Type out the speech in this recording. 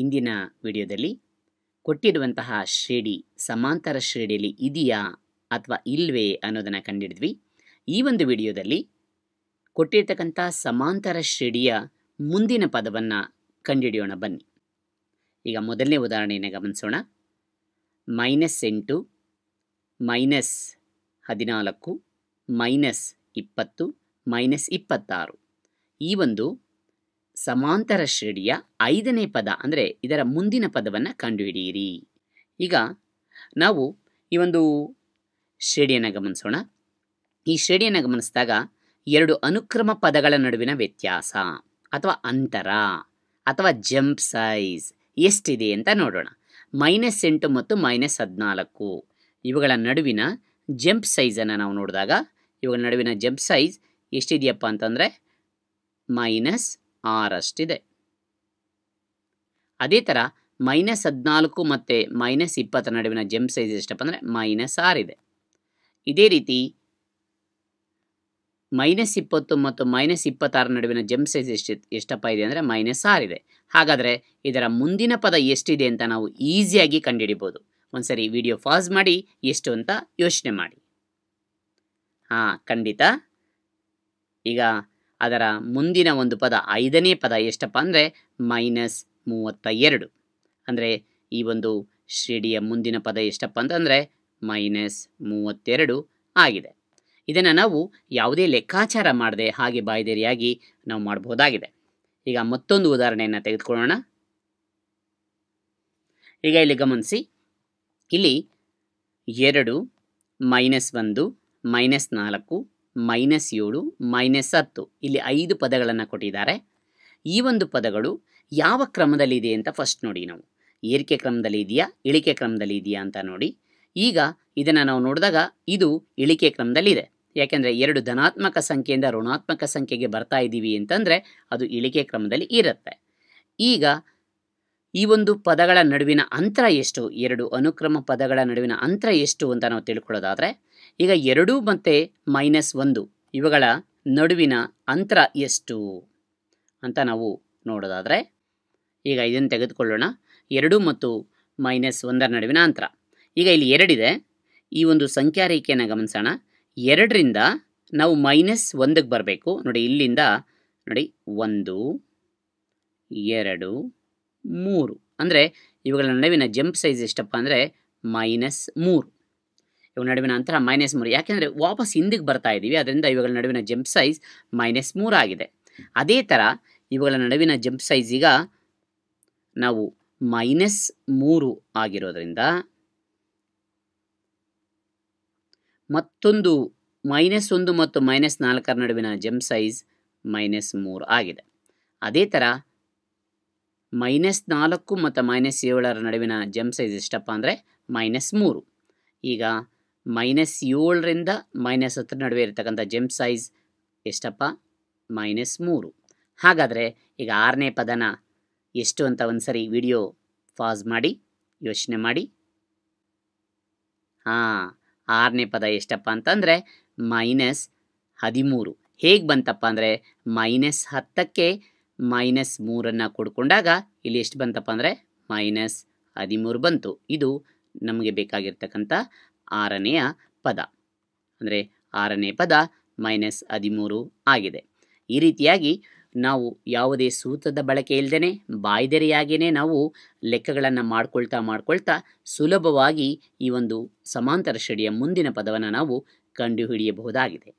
ಇಂದಿನ ವಿಡಿಯೋದಲ್ಲಿ ಕೊಟ್ಟಿರುವಂತಹ ಶ್ರೇಡಿ ಸಮಾಂತರ ಶ್ರೇಡಿಯಲ್ಲಿ ಇದೆಯಾ ಅಥವಾ ಇಲ್ವೇ ಅನ್ನೋದನ್ನು ಕಂಡಿಡಿದ್ವಿ ಈ ಒಂದು ವಿಡಿಯೋದಲ್ಲಿ ಕೊಟ್ಟಿರ್ತಕ್ಕಂಥ ಸಮಾಂತರ ಶ್ರೇಣಿಯ ಮುಂದಿನ ಪದವನ್ನು ಕಂಡುಹಿಡಿಯೋಣ ಬನ್ನಿ ಈಗ ಮೊದಲನೇ ಉದಾಹರಣೆಯನ್ನು ಗಮನಿಸೋಣ ಮೈನಸ್ ಎಂಟು ಮೈನಸ್ ಹದಿನಾಲ್ಕು ಮೈನಸ್ ಇಪ್ಪತ್ತು ಮೈನಸ್ ಇಪ್ಪತ್ತಾರು ಈ ಒಂದು ಸಮಾಂತರ ಶ್ರೇಣಿಯ ಐದನೇ ಪದ ಅಂದರೆ ಇದರ ಮುಂದಿನ ಪದವನ್ನು ಕಂಡುಹಿಡಿಯಿರಿ ಈಗ ನಾವು ಈ ಒಂದು ಶ್ರೇಣಿಯನ್ನು ಗಮನಿಸೋಣ ಈ ಶ್ರೇಣಿಯನ್ನು ಗಮನಿಸಿದಾಗ ಎರಡು ಅನುಕ್ರಮ ಪದಗಳ ನಡುವಿನ ವ್ಯತ್ಯಾಸ ಅಥವಾ ಅಂತರ ಅಥವಾ ಜಂಪ್ ಸೈಜ್ ಎಷ್ಟಿದೆ ಅಂತ ನೋಡೋಣ ಮೈನಸ್ ಎಂಟು ಮತ್ತು ಮೈನಸ್ ಹದಿನಾಲ್ಕು ಇವುಗಳ ನಡುವಿನ ಜಂಪ್ ಸೈಜನ್ನು ನಾವು ನೋಡಿದಾಗ ಇವುಗಳ ನಡುವಿನ ಜಂಪ್ ಸೈಜ್ ಎಷ್ಟಿದೆಯಪ್ಪ ಅಂತಂದರೆ ಮೈನಸ್ ಆರಷ್ಟಿದೆ ಅದೇ ಥರ ಮೈನಸ್ ಹದಿನಾಲ್ಕು ಮತ್ತು ಮೈನಸ್ ಇಪ್ಪತ್ತರ ನಡುವಿನ ಜಂಪ್ ಸೈಜ್ ಎಷ್ಟಪ್ಪ ಅಂದರೆ ಮೈನಸ್ ಆರಿದೆ ಇದೇ ರೀತಿ ಮೈನಸ್ ಇಪ್ಪತ್ತು ಮತ್ತು ಮೈನಸ್ ಇಪ್ಪತ್ತಾರ ನಡುವಿನ ಜಂಪ್ ಸೈಜ್ ಎಷ್ಟು ಎಷ್ಟಪ್ಪ ಇದೆ ಅಂದರೆ ಮೈನಸ್ ಇದೆ ಹಾಗಾದರೆ ಇದರ ಮುಂದಿನ ಪದ ಎಷ್ಟಿದೆ ಅಂತ ನಾವು ಈಸಿಯಾಗಿ ಕಂಡುಹಿಡಿಬೋದು ಒಂದ್ಸರಿ ವಿಡಿಯೋ ಫಾಸ್ ಮಾಡಿ ಎಷ್ಟು ಅಂತ ಯೋಚನೆ ಮಾಡಿ ಹಾಂ ಖಂಡಿತ ಈಗ ಅದರ ಮುಂದಿನ ಒಂದು ಪದ ಐದನೇ ಪದ ಎಷ್ಟಪ್ಪ ಅಂದರೆ ಮೈನಸ್ ಮೂವತ್ತ ಎರಡು ಅಂದರೆ ಈ ಒಂದು ಶ್ರೇಣಿಯ ಮುಂದಿನ ಪದ ಎಷ್ಟಪ್ಪ ಅಂತಂದರೆ ಮೈನಸ್ ಮೂವತ್ತೆರಡು ಆಗಿದೆ ಇದನ್ನು ನಾವು ಯಾವುದೇ ಲೆಕ್ಕಾಚಾರ ಮಾಡದೆ ಹಾಗೆ ಬಾಯ್ದೇರಿಯಾಗಿ ನಾವು ಮಾಡಬಹುದಾಗಿದೆ ಈಗ ಮತ್ತೊಂದು ಉದಾಹರಣೆಯನ್ನು ತೆಗೆದುಕೊಳ್ಳೋಣ ಈಗ ಇಲ್ಲಿ ಗಮನಿಸಿ ಇಲ್ಲಿ ಎರಡು ಮೈನಸ್ ಒಂದು ಮೈನಸ್ ನಾಲ್ಕು ಮೈನಸ್ ಏಳು ಮೈನಸ್ ಹತ್ತು ಇಲ್ಲಿ ಐದು ಪದಗಳನ್ನು ಕೊಟ್ಟಿದ್ದಾರೆ ಈ ಒಂದು ಪದಗಳು ಯಾವ ಕ್ರಮದಲ್ಲಿದೆ ಅಂತ ಫಸ್ಟ್ ನೋಡಿ ನಾವು ಏರಿಕೆ ಕ್ರಮದಲ್ಲಿ ಇದೆಯಾ ಇಳಿಕೆ ಕ್ರಮದಲ್ಲಿ ಇದೆಯಾ ಅಂತ ನೋಡಿ ಈಗ ಇದನ್ನು ನಾವು ನೋಡಿದಾಗ ಇದು ಇಳಿಕೆ ಕ್ರಮದಲ್ಲಿದೆ ಯಾಕೆಂದರೆ ಎರಡು ಧನಾತ್ಮಕ ಸಂಖ್ಯೆಯಿಂದ ಋಣಾತ್ಮಕ ಸಂಖ್ಯೆಗೆ ಬರ್ತಾ ಇದ್ದೀವಿ ಅಂತಂದರೆ ಅದು ಇಳಿಕೆ ಕ್ರಮದಲ್ಲಿ ಇರುತ್ತೆ ಈಗ ಈ ಒಂದು ಪದಗಳ ನಡುವಿನ ಅಂತರ ಎಷ್ಟು ಎರಡು ಅನುಕ್ರಮ ಪದಗಳ ನಡುವಿನ ಅಂತರ ಎಷ್ಟು ಅಂತ ನಾವು ತಿಳ್ಕೊಳ್ಳೋದಾದರೆ ಈಗ ಎರಡು ಮತ್ತು ಮೈನಸ್ ಒಂದು ಇವುಗಳ ನಡುವಿನ ಅಂತರ ಎಷ್ಟು ಅಂತ ನಾವು ನೋಡೋದಾದರೆ ಈಗ ಇದನ್ನು ತೆಗೆದುಕೊಳ್ಳೋಣ ಎರಡು ಮತ್ತು ಮೈನಸ್ ಒಂದರ ನಡುವಿನ ಅಂತರ ಈಗ ಇಲ್ಲಿ ಎರಡಿದೆ ಈ ಒಂದು ಸಂಖ್ಯಾ ರೇಖೆಯನ್ನು ಗಮನಿಸೋಣ ಎರಡರಿಂದ ನಾವು ಮೈನಸ್ ಒಂದಕ್ಕೆ ಬರಬೇಕು ನೋಡಿ ಇಲ್ಲಿಂದ ನೋಡಿ ಒಂದು ಎರಡು ಮೂರು ಅಂದರೆ ಇವುಗಳ ನಡುವಿನ ಜಂಪ್ ಸೈಜ್ ಎಷ್ಟಪ್ಪ ಅಂದರೆ ಮೈನಸ್ ಮೂರು ಇವುಗಳ ನಡುವಿನ ಅಂತರ ಮೈನಸ್ ಮೂರು ಯಾಕೆಂದರೆ ವಾಪಸ್ ಹಿಂದಿಗೆ ಬರ್ತಾ ಇದ್ದೀವಿ ಅದರಿಂದ ಇವುಗಳ ನಡುವಿನ ಜಂಪ್ ಸೈಜ್ ಮೈನಸ್ ಮೂರು ಆಗಿದೆ ಅದೇ ಥರ ಇವುಗಳ ನಡುವಿನ ಜಂಪ್ ಸೈಜ್ ಈಗ ನಾವು ಮೈನಸ್ ಮೂರು ಆಗಿರೋದ್ರಿಂದ ಮತ್ತೊಂದು ಮೈನಸ್ ಒಂದು ಮತ್ತು ಮೈನಸ್ ನಾಲ್ಕರ ನಡುವಿನ ಜಂಪ್ ಸೈಜ್ ಮೈನಸ್ ಮೂರು ಆಗಿದೆ ಅದೇ ಥರ ಮೈನಸ್ ನಾಲ್ಕು ಮತ್ತು ಮೈನಸ್ ಏಳರ ನಡುವಿನ ಜಂಪ್ ಸೈಜ್ ಎಷ್ಟಪ್ಪ ಅಂದರೆ ಮೈನಸ್ ಮೂರು ಈಗ ಮೈನಸ್ ಏಳರಿಂದ ಮೈನಸ್ ಹತ್ತರ ನಡುವೆ ಇರತಕ್ಕಂಥ ಜಂಪ್ ಸೈಜ್ ಎಷ್ಟಪ್ಪ ಮೈನಸ್ ಮೂರು ಹಾಗಾದರೆ ಈಗ ಆರನೇ ಪದನ ಎಷ್ಟು ಅಂತ ಒಂದು ಸರಿ ವಿಡಿಯೋ ಪಾಸ್ ಮಾಡಿ ಯೋಚನೆ ಮಾಡಿ ಹಾಂ ಆರನೇ ಪದ ಎಷ್ಟಪ್ಪ ಅಂತಂದರೆ ಮೈನಸ್ ಹದಿಮೂರು ಹೇಗೆ ಬಂತಪ್ಪ ಅಂದರೆ ಮೈನಸ್ ಹತ್ತಕ್ಕೆ ಮೈನಸ್ ಮೂರನ್ನು ಕೊಡ್ಕೊಂಡಾಗ ಇಲ್ಲಿ ಎಷ್ಟು ಬಂತಪ್ಪ ಅಂದರೆ ಮೈನಸ್ ಹದಿಮೂರು ಬಂತು ಇದು ನಮಗೆ ಬೇಕಾಗಿರ್ತಕ್ಕಂಥ ಆರನೆಯ ಪದ ಅಂದರೆ ಆರನೇ ಪದ ಮೈನಸ್ ಹದಿಮೂರು ಆಗಿದೆ ಈ ರೀತಿಯಾಗಿ ನಾವು ಯಾವುದೇ ಸೂತ್ರದ ಬಳಕೆ ಇಲ್ಲದೇ ಬಾಯ್ದೆರೆಯಾಗಿಯೇ ನಾವು ಲೆಕ್ಕಗಳನ್ನು ಮಾಡ್ಕೊಳ್ತಾ ಮಾಡ್ಕೊಳ್ತಾ ಸುಲಭವಾಗಿ ಈ ಒಂದು ಸಮಾಂತರ ಶ್ರೇಣಿಯ ಮುಂದಿನ ಪದವನ್ನು ನಾವು ಕಂಡುಹಿಡಿಯಬಹುದಾಗಿದೆ